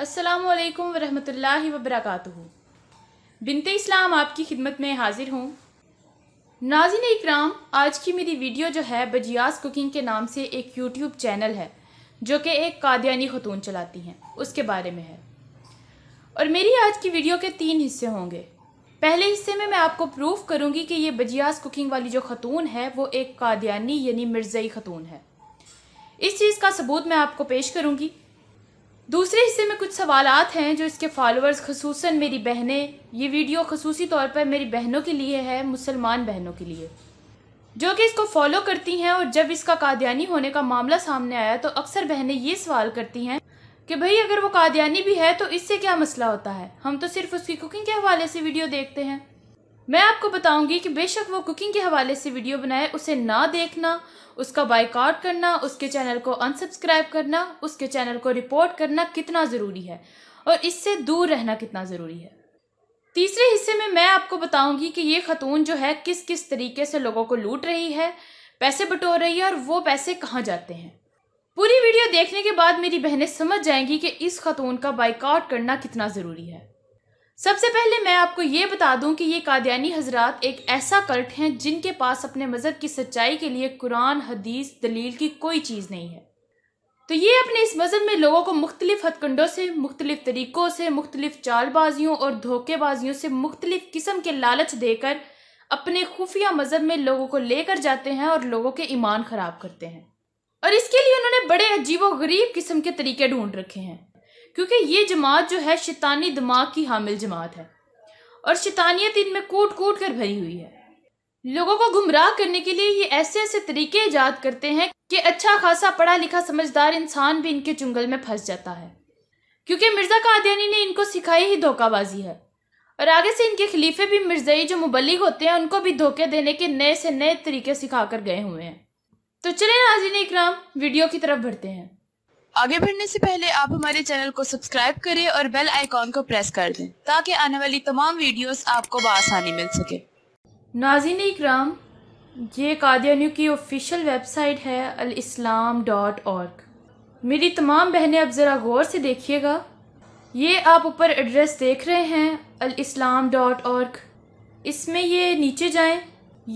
अस्सलाम वालेकुम वरहमतुल्लाहि वबरकातुहू बिनते इस्लाम आपकी खिदमत में हाजिर हूँ नाजिन इकराम आज की मेरी वीडियो जो है बजियास कुकिंग के नाम से एक यूट्यूब चैनल है जो कि एक कादियानी खतून चलाती हैं उसके बारे में है और मेरी आज की वीडियो के तीन हिस्से होंगे पहले हिस्से में मैं आपको प्रूफ करूँगी कि ये बजियास कुकिंग वाली जो खतून है वो एक कादियानी यानी मिर्ज़ई खतून है इस चीज़ का सबूत मैं आपको पेश करूँगी दूसरे हिस्से में कुछ सवाल हैं जो इसके फॉलोअर्स खसूस मेरी बहनें ये वीडियो खसूसी तौर पर मेरी बहनों के लिए है मुसलमान बहनों के लिए जो कि इसको फॉलो करती हैं और जब इसका कादियानी होने का मामला सामने आया तो अक्सर बहनें ये सवाल करती हैं कि भाई अगर वो कादियानी भी है तो इससे क्या मसला होता है हम तो सिर्फ उसकी कुकिंग के हवाले से वीडियो देखते हैं मैं आपको बताऊंगी कि बेशक वो कुकिंग के हवाले से वीडियो बनाए उसे ना देखना उसका बाइकआउट करना उसके चैनल को अनसब्सक्राइब करना उसके चैनल को रिपोर्ट करना कितना ज़रूरी है और इससे दूर रहना कितना ज़रूरी है तीसरे हिस्से में मैं आपको बताऊंगी कि ये खतून जो है किस किस तरीके से लोगों को लूट रही है पैसे बटोर रही है और वो पैसे कहाँ जाते हैं पूरी वीडियो देखने के बाद मेरी बहनें समझ जाएंगी कि इस खतून का बाइकआउट करना कितना ज़रूरी है सबसे पहले मैं आपको ये बता दूं कि ये कादयानी हजरत एक ऐसा कल्ट हैं जिनके पास अपने मज़हब की सच्चाई के लिए कुरान हदीस दलील की कोई चीज़ नहीं है तो ये अपने इस मज़हब में लोगों को मुख्तलिफ हथकंडों से मुख्तलिफ तरीक़ों से मुख्तलिफ चालबाजियों और धोखेबाजियों से मुख्तलिफ किस्म के लालच देकर अपने खुफिया मज़हब में लोगों को लेकर जाते हैं और लोगों के ईमान ख़राब करते हैं और इसके लिए उन्होंने बड़े अजीब व गरीब किस्म के तरीके ढूंढ रखे हैं क्योंकि ये जमात जो है शैतानी दिमाग की हामिल जमात है और शैतानियत इनमें कूट कूट कर भरी हुई है लोगों को गुमराह करने के लिए ये ऐसे ऐसे तरीके ईजाद करते हैं कि अच्छा खासा पढ़ा लिखा समझदार इंसान भी इनके चुंगल में फंस जाता है क्योंकि मिर्ज़ा कादयानी ने इनको सिखाई ही धोखाबाजी है और आगे से इनके खलीफे भी मिर्ज़ई जो मुबलिक होते हैं उनको भी धोखे देने के नए से नए तरीके सिखा कर गए हुए हैं तो चले नाजिन इकराम वीडियो की तरफ बढ़ते हैं आगे बढ़ने से पहले आप हमारे चैनल को सब्सक्राइब करें और बेल आइकॉन को प्रेस कर दें ताकि आने वाली तमाम वीडियोस आपको बसानी मिल सके नाजिन इकराम ये कादियानियों की ऑफिशियल वेबसाइट है अल इस्लाम डॉट ऑर्ग मेरी तमाम बहनें अब ज़रा गौर से देखिएगा ये आप ऊपर एड्रेस देख रहे हैं अल इस्लाम डॉट ऑर्ग इसमें ये नीचे जाएं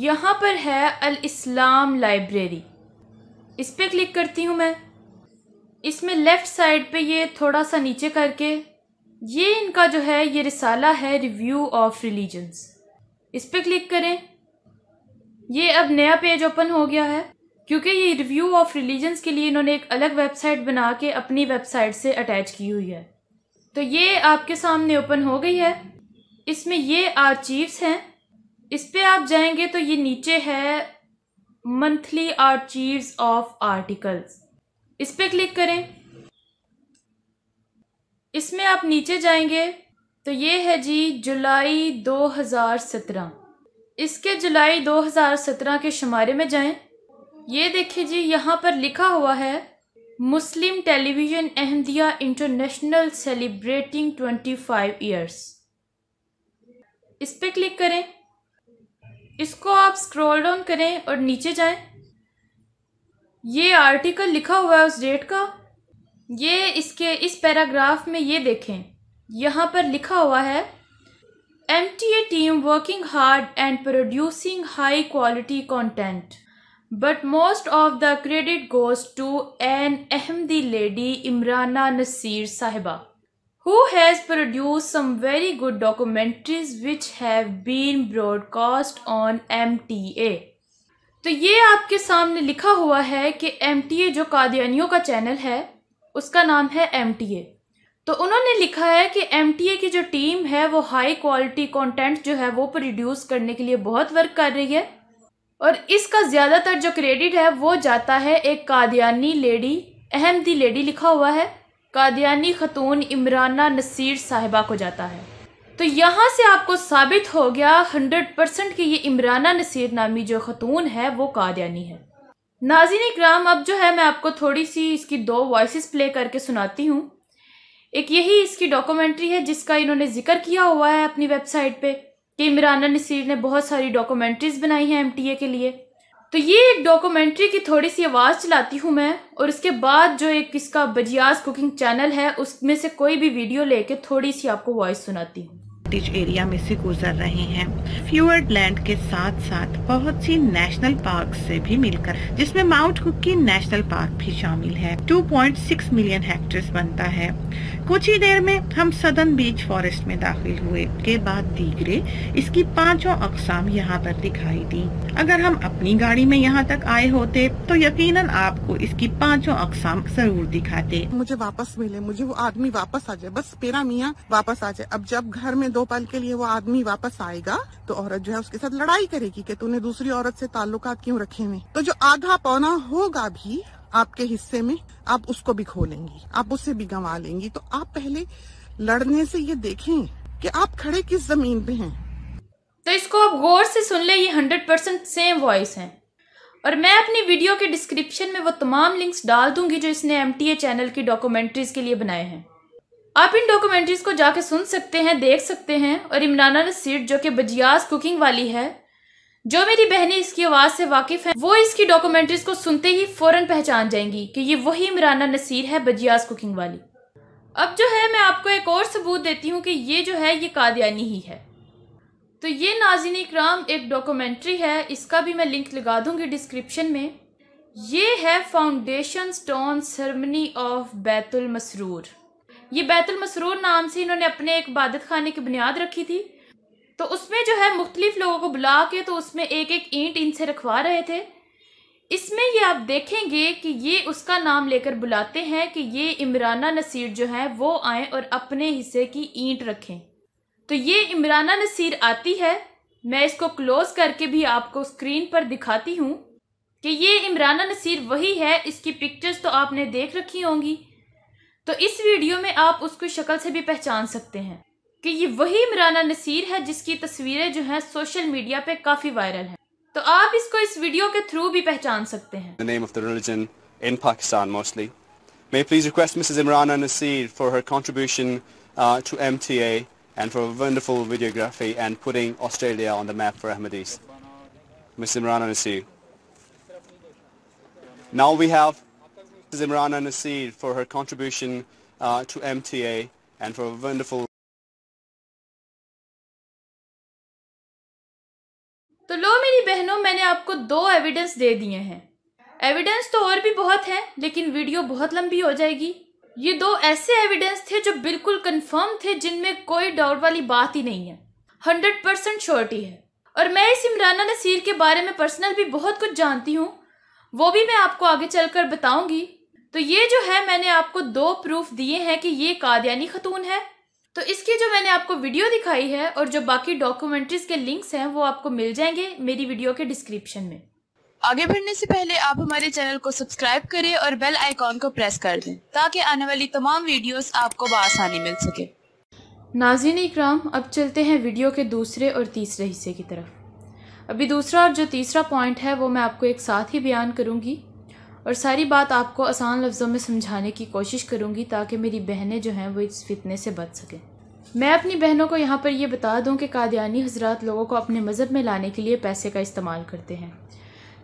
यहाँ पर है अल इस्लाम लाइब्रेरी इस पर क्लिक करती हूँ मैं इसमें लेफ़्ट साइड पे ये थोड़ा सा नीचे करके ये इनका जो है ये रिसाला है रिव्यू ऑफ रिलीजन्स इस पर क्लिक करें ये अब नया पेज ओपन हो गया है क्योंकि ये रिव्यू ऑफ रिलीजन्स के लिए इन्होंने एक अलग वेबसाइट बना के अपनी वेबसाइट से अटैच की हुई है तो ये आपके सामने ओपन हो गई है इसमें ये आर्चीव्स हैं इस पर आप जाएंगे तो ये नीचे है मंथली आर्चीव्स ऑफ आर्टिकल्स इस पर क्लिक करें इसमें आप नीचे जाएंगे तो ये है जी जुलाई 2017 इसके जुलाई 2017 के शुमारे में जाएं ये देखिए जी यहाँ पर लिखा हुआ है Muslim television Ahmadiyya international celebrating 25 years इस पर क्लिक करें इसको आप स्क्रॉल डाउन करें और नीचे जाएं ये आर्टिकल लिखा हुआ है उस डेट का ये इसके इस पैराग्राफ में ये देखें यहाँ पर लिखा हुआ है M T A team working hard and producing high quality content but most of the credit goes to an Ahmadi lady Imrana Nasir Sahiba produce some very good documentaries which have been broadcast on M T A तो ये आपके सामने लिखा हुआ है कि M जो कादियानियों का चैनल है उसका नाम है एम तो उन्होंने लिखा है कि एम की जो टीम है वो हाई क्वालिटी कंटेंट जो है वो प्रोड्यूस करने के लिए बहुत वर्क कर रही है और इसका ज़्यादातर जो क्रेडिट है वो जाता है एक कादियानी लेडी अहमदी लेडी लिखा हुआ है कादियानी खतून इमराना नसीर साहिबा को जाता है तो यहाँ से आपको साबित हो गया हंड्रेड परसेंट की ये इमराना नसीर नामी जो खतून है वो कादयानी है नाजिन इक्राम अब जो है मैं आपको थोड़ी सी इसकी दो वॉइस प्ले करके सुनाती हूँ एक यही इसकी डॉक्यूमेंट्री है जिसका इन्होंने जिक्र किया हुआ है अपनी वेबसाइट पे कि इमराना नसीर ने बहुत सारी डॉक्यूमेंट्रीज बनाई हैं एमटीए के लिए तो ये एक डॉक्यूमेंट्री की थोड़ी सी आवाज़ चलाती हूँ मैं और उसके बाद जो एक इसका बजियाज कुकिंग चैनल है उसमें से कोई भी वीडियो लेके थोड़ी सी आपको वॉइस सुनाती हूँ हेरिटेज एरिया में से गुजर रहे हैं फ्यूअर्ड लैंड के साथ साथ बहुत सी नेशनल पार्क से भी मिलकर जिसमें माउंट कुकी नेशनल पार्क भी शामिल है 2.6 मिलियन हेक्टेयर बनता है कुछ ही देर में हम सदन बीच फॉरेस्ट में दाखिल हुए के बाद दीगरे इसकी पांचों अकसाम यहाँ पर दिखाई दी अगर हम अपनी गाड़ी में यहाँ तक आए होते तो यकीनन आपको इसकी पांचों अकसाम जरूर दिखाते मुझे वापस मिले मुझे वो आदमी वापस आ जाए बस पेरा मियाँ वापस आ जाए अब जब घर में दो पल के लिए वो आदमी वापस आएगा तो औरत जो है उसके साथ लड़ाई करेगी की तूने दूसरी औरत ऐसी ताल्लुका क्यूँ रखे हुए तो जो आधा पौना होगा भी आपके हिस्से में आप उसको भी खो लेंगी आप उसे भी गंवा लेंगी तो आप पहले लड़ने से ये देखें कि आप खड़े किस जमीन पे हैं तो इसको आप गौर से सुन ले ये हंड्रेड परसेंट सेम वॉइस है और मैं अपनी वीडियो के डिस्क्रिप्शन में वो तमाम लिंक्स डाल दूंगी जो इसने एम चैनल की डॉक्यूमेंट्रीज के लिए बनाए हैं आप इन डॉक्यूमेंट्रीज को जाके सुन सकते हैं देख सकते हैं और इमराना सीट जो कि बजियाज कुकिंग वाली है जो मेरी बहनें इसकी आवाज से वाकिफ हैं वो इसकी डॉक्यूमेंट्रीज को सुनते ही फौरन पहचान जाएंगी कि ये वही इमराना नसीर है बजियाज कुकिंग वाली अब जो है मैं आपको एक और सबूत देती हूँ कि ये जो है ये कादयानी ही है तो ये नाजिन इक्राम एक डॉक्यूमेंट्री है इसका भी मैं लिंक लगा दूंगी डिस्क्रिप्शन में ये है foundation stone ceremony of Baitul Masroor ये बैतुल मसरूर नाम से इन्होंने अपने एक इबादत खाने की बुनियाद रखी थी तो उसमें जो है मुख्तलिफ लोगों को बुला के तो उसमें एक एक ईंट इनसे रखवा रहे थे इसमें ये आप देखेंगे कि ये उसका नाम लेकर बुलाते हैं कि ये इमराना नसीर जो है वो आए और अपने हिस्से की ईंट रखें तो ये इमराना नसीर आती है मैं इसको क्लोज करके भी आपको स्क्रीन पर दिखाती हूँ कि ये इमराना नसीर वही है इसकी पिक्चर्स तो आपने देख रखी होंगी तो इस वीडियो में आप उसकी शक्ल से भी पहचान सकते हैं कि ये वही इमराना नसीर है जिसकी तस्वीरें जो हैं सोशल मीडिया पे काफ़ी वायरल हैं तो आप इसको इस वीडियो के थ्रू भी पहचान सकते हैं The name of the religion in Pakistan mostly. May I please request Mrs. Imrana Nasir for her contribution uh, to MTA and for a wonderful videography and putting Australia on the map for Ahmadis. Mrs. Imrana Nasir. Now we have Mrs. Imrana Nasir for her contribution uh, to MTA and for a wonderful बहनों मैंने आपको दो evidence दे दिए हैं evidence तो और भी बहुत हैं लेकिन वीडियो बहुत लंबी हो जाएगी ये दो ऐसे एविडेंस थे जो बिल्कुल कंफर्म थे जिनमें कोई डाउट वाली बात ही नहीं है हंड्रेड परसेंट श्योरिटी है और मैं इस इमराना नसीर के बारे में पर्सनल भी बहुत कुछ जानती हूँ वो भी मैं आपको आगे चलकर बताऊंगी तो ये जो है मैंने आपको दो प्रूफ दिए हैं कि ये कादयानी खतून है तो इसकी जो मैंने आपको वीडियो दिखाई है और जो बाकी डॉक्यूमेंट्रीज के लिंक्स हैं वो आपको मिल जाएंगे मेरी वीडियो के डिस्क्रिप्शन में आगे बढ़ने से पहले आप हमारे चैनल को सब्सक्राइब करें और बेल आइकॉन को प्रेस कर दें ताकि आने वाली तमाम वीडियोस आपको बसानी मिल सके नाजिन इक्राम अब चलते हैं वीडियो के दूसरे और तीसरे हिस्से की तरफ अभी दूसरा और जो तीसरा पॉइंट है वो मैं आपको एक साथ ही बयान करूँगी और सारी बात आपको आसान लफ्ज़ों में समझाने की कोशिश करूँगी ताकि मेरी बहनें जो हैं वो इस फितने से बच सकें मैं अपनी बहनों को यहाँ पर यह बता दूँ कि कादियानी हजरात लोगों को अपने मज़हब में लाने के लिए पैसे का इस्तेमाल करते हैं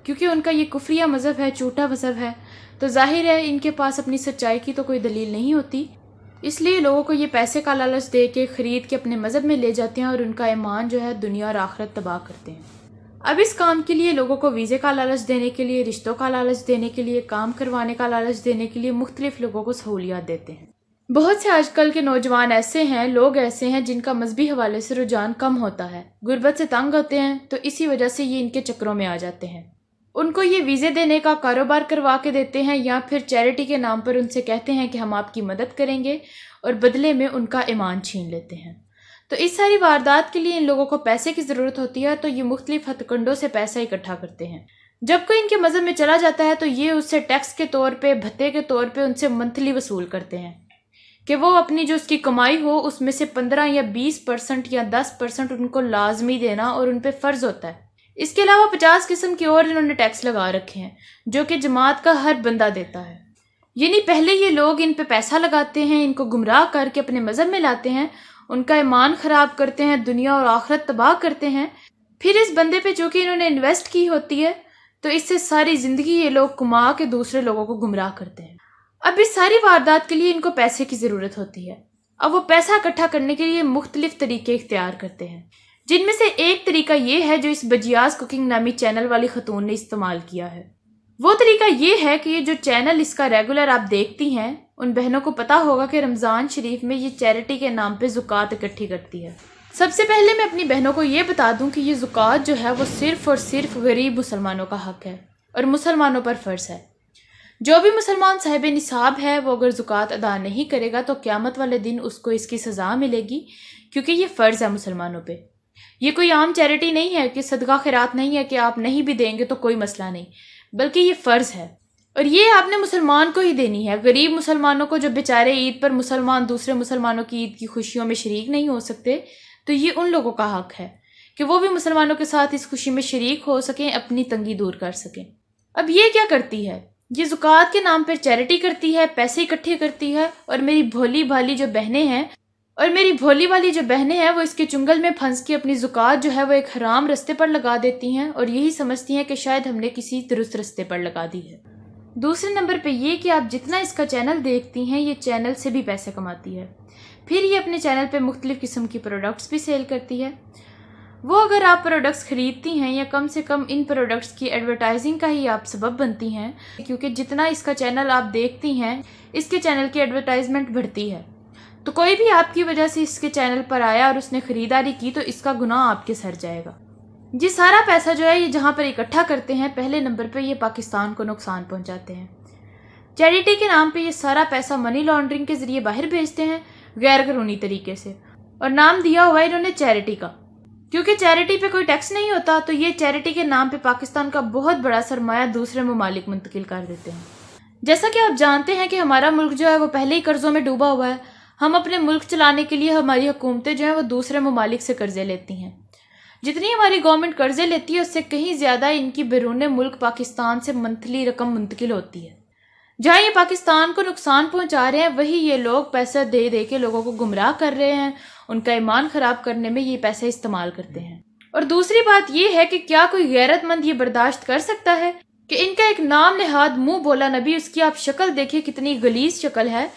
क्योंकि उनका ये कुफ्रिया मज़हब है चूटा मज़हब है तो जाहिर है इनके पास अपनी सच्चाई की तो कोई दलील नहीं होती इसलिए लोगों को ये पैसे का लालच दे के ख़रीद के अपने मज़हब में ले जाते हैं और उनका ईमान जो है दुनिया और आखरत तबाह करते हैं अब इस काम के लिए लोगों को वीज़े का लालच देने के लिए रिश्तों का लालच देने के लिए काम करवाने का लालच देने के लिए मुख्तलिफ लोगों को सहूलियात देते हैं बहुत से आजकल के नौजवान ऐसे हैं लोग ऐसे हैं जिनका मजहबी हवाले से रुझान कम होता है गुर्बत से तंग होते हैं तो इसी वजह से ये इनके चक्रों में आ जाते हैं उनको ये वीज़े देने का कारोबार करवा के देते हैं या फिर चैरिटी के नाम पर उनसे कहते हैं कि हम आपकी मदद करेंगे और बदले में उनका ईमान छीन लेते हैं तो इस सारी वारदात के लिए इन लोगों को पैसे की ज़रूरत होती है तो ये मुख्तलिफ हथकंडों से पैसा इकट्ठा करते हैं जब कोई इनके मज़हब में चला जाता है तो ये उससे टैक्स के तौर पर भत्ते के तौर पर उनसे मंथली वसूल करते हैं कि वो अपनी जो उसकी कमाई हो उसमें से पंद्रह या बीस परसेंट या दस परसेंट उनको लाजमी देना और उन पर फ़र्ज़ होता है इसके अलावा पचास किस्म के और इन्होंने टैक्स लगा रखे हैं जो कि जमात का हर बंदा देता है यानी पहले ये लोग इन पर पैसा लगाते हैं इनको गुमराह करके अपने मज़हब में लाते हैं उनका ईमान ख़राब करते हैं दुनिया और आखरत तबाह करते हैं फिर इस बंदे पे जो कि इन्होंने इन्वेस्ट की होती है तो इससे सारी ज़िंदगी ये लोग कमा के दूसरे लोगों को गुमराह करते हैं अब इस सारी वारदात के लिए इनको पैसे की ज़रूरत होती है अब वो पैसा इकट्ठा करने के लिए मुख्तलिफ तरीके इख्तियार करते हैं जिनमें से एक तरीका ये है जो इस बजियाज कुकिंग नामी चैनल वाली खतून ने इस्तेमाल किया है वो तरीका ये है कि ये जो चैनल इसका रेगुलर आप देखती हैं उन बहनों को पता होगा कि रमज़ान शरीफ में ये चैरिटी के नाम पर ज़ुकात इकट्ठी करती है सबसे पहले मैं अपनी बहनों को ये बता दूँ कि ये ज़ुकात जो है वो सिर्फ़ और सिर्फ गरीब मुसलमानों का हक़ है और मुसलमानों पर फ़र्ज़ है जो भी मुसलमान साहिब निसाब है वो अगर ज़ुकात अदा नहीं करेगा तो क़्यामत वाले दिन उसको इसकी सज़ा मिलेगी क्योंकि ये फ़र्ज़ है मुसलमानों पर यह कोई आम चैरिटी नहीं है कि सदका खैरात नहीं है कि आप नहीं भी देंगे तो कोई मसला नहीं बल्कि ये फ़र्ज़ है और ये आपने मुसलमान को ही देनी है गरीब मुसलमानों को जो बेचारे ईद पर मुसलमान दूसरे मुसलमानों की ईद की खुशियों में शरीक नहीं हो सकते तो ये उन लोगों का हक है कि वो भी मुसलमानों के साथ इस खुशी में शरीक हो सकें अपनी तंगी दूर कर सकें अब ये क्या करती है ये ज़ुकात के नाम पर चैरिटी करती है पैसे इकट्ठे करती है और मेरी भोली भाली जो बहनें हैं और मेरी भोली वाली जो बहनें हैं वो इसके चुंगल में फंस के अपनी ज़ुकात जो है वो एक हराम रस्ते पर लगा देती हैं और यही समझती हैं कि शायद हमने किसी दुरुस्त रस्ते पर लगा दी है दूसरे नंबर पे ये कि आप जितना इसका चैनल देखती हैं ये चैनल से भी पैसे कमाती है फिर ये अपने चैनल पे मुख्तलिफ़ किस्म की प्रोडक्ट्स भी सेल करती है वो अगर आप प्रोडक्ट्स ख़रीदती हैं या कम से कम इन प्रोडक्ट्स की एडवर्टाइजिंग का ही आप सबब बनती हैं क्योंकि जितना इसका चैनल आप देखती हैं इसके चैनल की एडवर्टाइजमेंट बढ़ती है तो कोई भी आपकी वजह से इसके चैनल पर आया और उसने ख़रीदारी की तो इसका गुनाह आपके सर जाएगा ये सारा पैसा जो है ये जहाँ पर इकट्ठा करते हैं पहले नंबर पे ये पाकिस्तान को नुकसान पहुँचाते हैं चैरिटी के नाम पे ये सारा पैसा मनी लॉन्ड्रिंग के ज़रिए बाहर भेजते हैं गैर कानूनी तरीके से और नाम दिया हुआ है इन्होंने चैरिटी का क्योंकि चैरिटी पे कोई टैक्स नहीं होता तो ये चैरिटी के नाम पे पाकिस्तान का बहुत बड़ा सरमाया दूसरे ममालिक मुंतकिल कर देते हैं जैसा कि आप जानते हैं कि हमारा मुल्क जो है वो पहले ही कर्ज़ों में डूबा हुआ है हम अपने मुल्क चलाने के लिए हमारी हुकूमतें जो हैं वो दूसरे ममालिक से कर्ज़े लेती हैं जितनी हमारी गवर्नमेंट कर्जे लेती है उससे कहीं ज़्यादा इनकी बैरून मुल्क पाकिस्तान से मंथली रकम मुंतकिल होती है जहाँ ये पाकिस्तान को नुकसान पहुँचा रहे हैं वही ये लोग पैसा दे दे के लोगों को गुमराह कर रहे हैं उनका ईमान ख़राब करने में ये पैसा इस्तेमाल करते हैं और दूसरी बात यह है कि क्या कोई गैरतमंद ये बर्दाश्त कर सकता है कि इनका एक नाम लिहाद मुंह बोला नबी उसकी आप शक्ल देखिए कितनी गलीस शक्ल है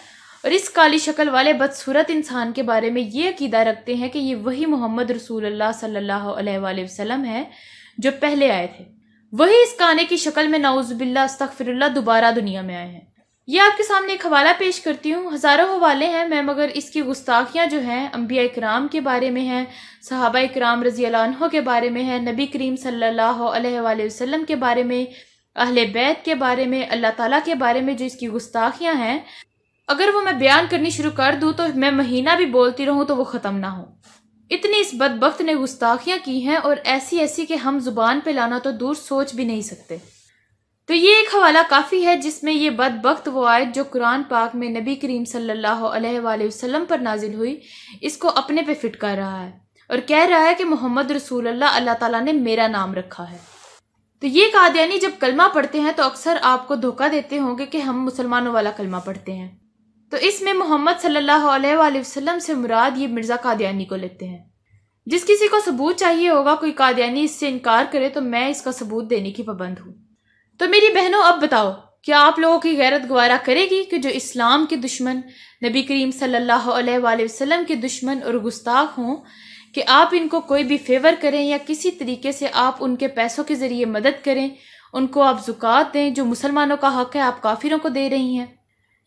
और इस काली शक्ल वाले बदसूरत इंसान के बारे में ये अकीदा रखते हैं कि ये वही मोहम्मद रसूल सल्ला अलैहि है जो पहले आए थे वही इस गाने की शक्ल में नाउजबिल्ला अस्तफ़िरल्ला दोबारा दुनिया में आए हैं ये आपके सामने एक हवाला पेश करती हूँ हज़ारों हवाले हैं मैं मगर इसकी गुस्ताखियाँ जो हैं अम्बिया इकराम के बारे में हैं सहाबा इकराम रज़ी अल्लाहों के बारे में है नबी करीम सल्ला अलैहि के बारे में अहल बैत के बारे में अल्लाह ताला के बारे में जो इसकी गुस्ताखियाँ हैं अगर वो मैं बयान करनी शुरू कर दूँ तो मैं महीना भी बोलती रहूँ तो वो ख़त्म ना हो इतनी इस बदबख्त ने गुस्ताखियाँ की हैं और ऐसी ऐसी कि हम जुबान पे लाना तो दूर सोच भी नहीं सकते तो ये एक हवाला काफ़ी है जिसमें ये बदबख्त वो आयत जो कुरान पाक में नबी करीम सल्लाम पर नाजिल हुई इसको अपने पे फिट कर रहा है और कह रहा है कि मोहम्मद रसूल अल्लाह तला ने मेरा नाम रखा है तो ये कादयानी जब कलमा पढ़ते हैं तो अक्सर आपको धोखा देते होंगे कि हम मुसलमानों वाला कलमा पढ़ते हैं तो इसमें मोहम्मद सल्लल्लाहु वसल्लम से मुराद ये मिर्ज़ा कादयानी को लेते हैं जिस किसी को सबूत चाहिए होगा कोई कादयानी इससे इनकार करे तो मैं इसका सबूत देने की पाबंद हूँ तो मेरी बहनों अब बताओ क्या आप लोगों की गैरत गवारा करेगी कि जो इस्लाम के दुश्मन नबी करीम सल्ला वसलम के दुश्मन और गुस्ताख हों कि आप इनको कोई भी फेवर करें या किसी तरीके से आप उनके पैसों के ज़रिए मदद करें उनको आप ज़ुकात दें जो मुसलमानों का हक है आप काफिरों को दे रही हैं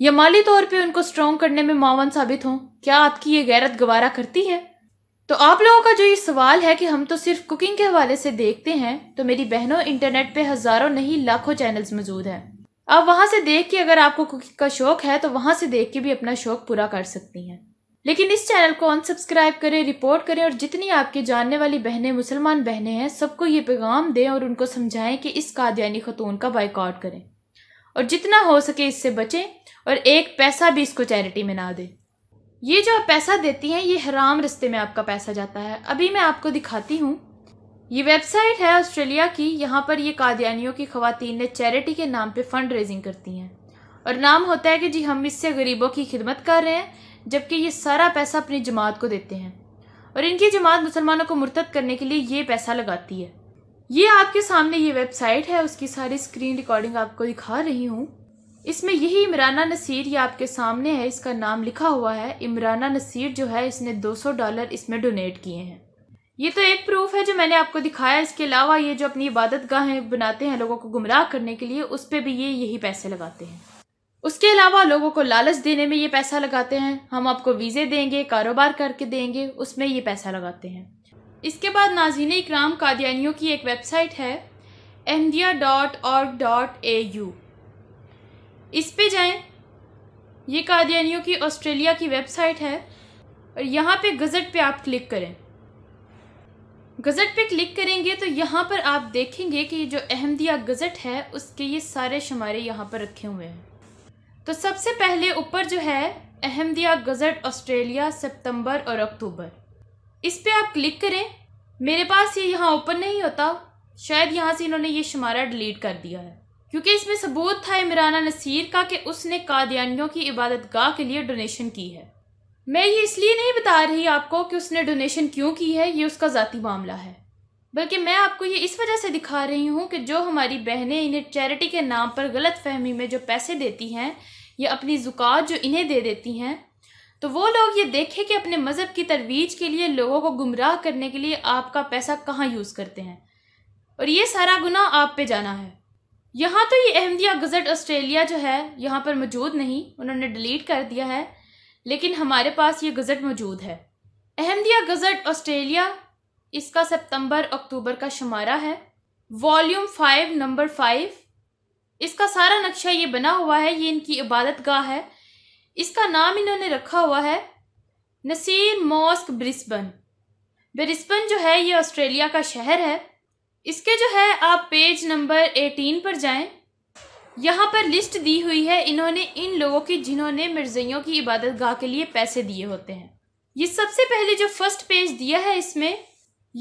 या माली तौर पे उनको स्ट्रॉन्ग करने में मावन साबित हों क्या आपकी ये गैरत गवारा करती है तो आप लोगों का जो ये सवाल है कि हम तो सिर्फ कुकिंग के हवाले से देखते हैं तो मेरी बहनों इंटरनेट पे हज़ारों नहीं लाखों चैनल्स मौजूद हैं आप वहाँ से देख के अगर आपको कुकिंग का शौक है तो वहाँ से देख के भी अपना शौक पूरा कर सकती हैं लेकिन इस चैनल को अनसब्सक्राइब करें रिपोर्ट करें और जितनी आपके जानने वाली बहनें मुसलमान बहनें हैं सबको ये पैगाम दें और उनको समझाएं कि इस कादयानी खतून का बाइकआउट करें और जितना हो सके इससे बचें और एक पैसा भी इसको चैरिटी में ना दें ये जो आप पैसा देती हैं ये हराम रस्ते में आपका पैसा जाता है अभी मैं आपको दिखाती हूँ ये वेबसाइट है ऑस्ट्रेलिया की यहाँ पर ये कादियानियों की खातन ने चैरिटी के नाम पे फ़ंड रेजिंग करती हैं और नाम होता है कि जी हम इससे गरीबों की खिदमत कर रहे हैं जबकि ये सारा पैसा अपनी जमात को देते हैं और इनकी जमात मुसलमानों को मुर्तद करने के लिए ये पैसा लगाती है ये आपके सामने ये वेबसाइट है उसकी सारी स्क्रीन रिकॉर्डिंग आपको दिखा रही हूँ इसमें यही इमराना नसीर ये आपके सामने है इसका नाम लिखा हुआ है इमराना नसीर जो है इसने 200 डॉलर इसमें डोनेट किए हैं ये तो एक प्रूफ है जो मैंने आपको दिखाया इसके अलावा ये जो अपनी इबादत गाहें बनाते हैं लोगों को गुमराह करने के लिए उस पर भी ये यही पैसे लगाते हैं उसके अलावा लोगों को लालच देने में ये पैसा लगाते हैं हम आपको वीज़े देंगे कारोबार करके देंगे उसमें ये पैसा लगाते हैं इसके बाद नाजीन इक्राम कादियानियों की एक वेबसाइट है Ahmadiyya dot org dot A U इस पर जाएँ ये कादियानियों की ऑस्ट्रेलिया की वेबसाइट है और यहाँ पे गज़ट पे आप क्लिक करें गज़ट पे क्लिक करेंगे तो यहाँ पर आप देखेंगे कि जो अहमदिया गज़ट है उसके ये सारे शुमारे यहाँ पर रखे हुए हैं तो सबसे पहले ऊपर जो है अहमदिया गज़ट ऑस्ट्रेलिया सितंबर और अक्टूबर इस पर आप क्लिक करें मेरे पास ये यहाँ ओपन नहीं होता शायद यहाँ से इन्होंने ये शुमारा डिलीट कर दिया है क्योंकि इसमें सबूत था इमराना नसीर का कि उसने कादियानियों की इबादत गाह के लिए डोनेशन की है मैं ये इसलिए नहीं बता रही आपको कि उसने डोनेशन क्यों की है ये उसका ज़ाती मामला है बल्कि मैं आपको ये इस वजह से दिखा रही हूँ कि जो हमारी बहनें इन्हें चैरिटी के नाम पर गलत फहमी में जो पैसे देती हैं या अपनी जुकात जो इन्हें दे देती हैं तो वो लोग ये देखें कि अपने मज़हब की तरवीज के लिए लोगों को गुमराह करने के लिए आपका पैसा कहाँ यूज़ करते हैं और ये सारा गुना आप पे जाना है यहाँ तो ये अहमदिया गज़ट ऑस्ट्रेलिया जो है यहाँ पर मौजूद नहीं उन्होंने डिलीट कर दिया है लेकिन हमारे पास ये गज़ट मौजूद है अहमदिया गज़ट ऑस्ट्रेलिया इसका सितंबर अक्टूबर का शुमारा है वॉल्यूम फाइव नंबर फाइव इसका सारा नक्शा ये बना हुआ है ये इनकी इबादत गाह है इसका नाम इन्होंने रखा हुआ है नसीर मॉस्क ब्रिस्बन ब्रिस्बन जो है ये ऑस्ट्रेलिया का शहर है इसके जो है आप पेज नंबर 18 पर जाएं यहाँ पर लिस्ट दी हुई है इन्होंने इन लोगों की जिन्होंने मिर्जयों की इबादत गाह के लिए पैसे दिए होते हैं ये सबसे पहले जो फर्स्ट पेज दिया है इसमें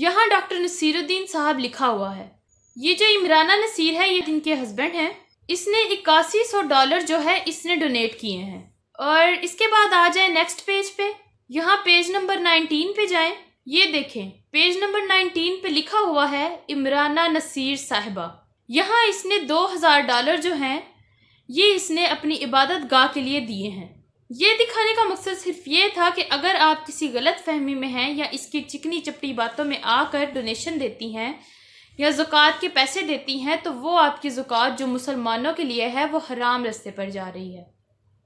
यहाँ डॉक्टर नसीरुद्दीन साहब लिखा हुआ है ये जो इमराना नसीर है ये इनके हस्बैंड हैं इसने इक्यासी सौ डॉलर जो है इसने डोनेट किए हैं और इसके बाद आ जाए नेक्स्ट पेज पे यहाँ पेज नंबर नाइनटीन पे जाए ये देखें पेज नंबर नाइनटीन पे लिखा हुआ है इमराना नसीर साहिबा यहाँ इसने दो हज़ार डॉलर जो हैं ये इसने अपनी इबादत गाह के लिए दिए हैं ये दिखाने का मकसद सिर्फ ये था कि अगर आप किसी गलत फहमी में हैं या इसकी चिकनी चपटी बातों में आकर डोनेशन देती हैं या जुकात के पैसे देती हैं तो वो आपकी जुकात जो मुसलमानों के लिए है वो हराम रस्ते पर जा रही है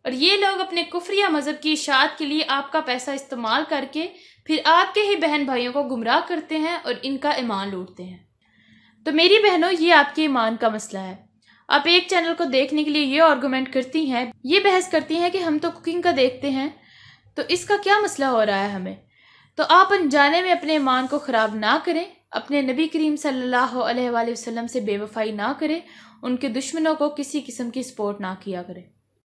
और ये लोग अपने कुफ्र या मज़हब की इशात के लिए आपका पैसा इस्तेमाल करके फिर आपके ही बहन भाइयों को गुमराह करते हैं और इनका ईमान लूटते हैं तो मेरी बहनों ये आपके ईमान का मसला है आप एक चैनल को देखने के लिए ये आर्गूमेंट करती हैं ये बहस करती हैं कि हम तो कुकिंग का देखते हैं तो इसका क्या मसला हो रहा है हमें तो आप अनजाने में अपने ईमान को ख़राब ना करें अपने नबी करीम सल्लल्लाहु अलैहि वसल्लम से बेवफाई ना करें उनके दुश्मनों को किसी किस्म की सपोर्ट ना किया करें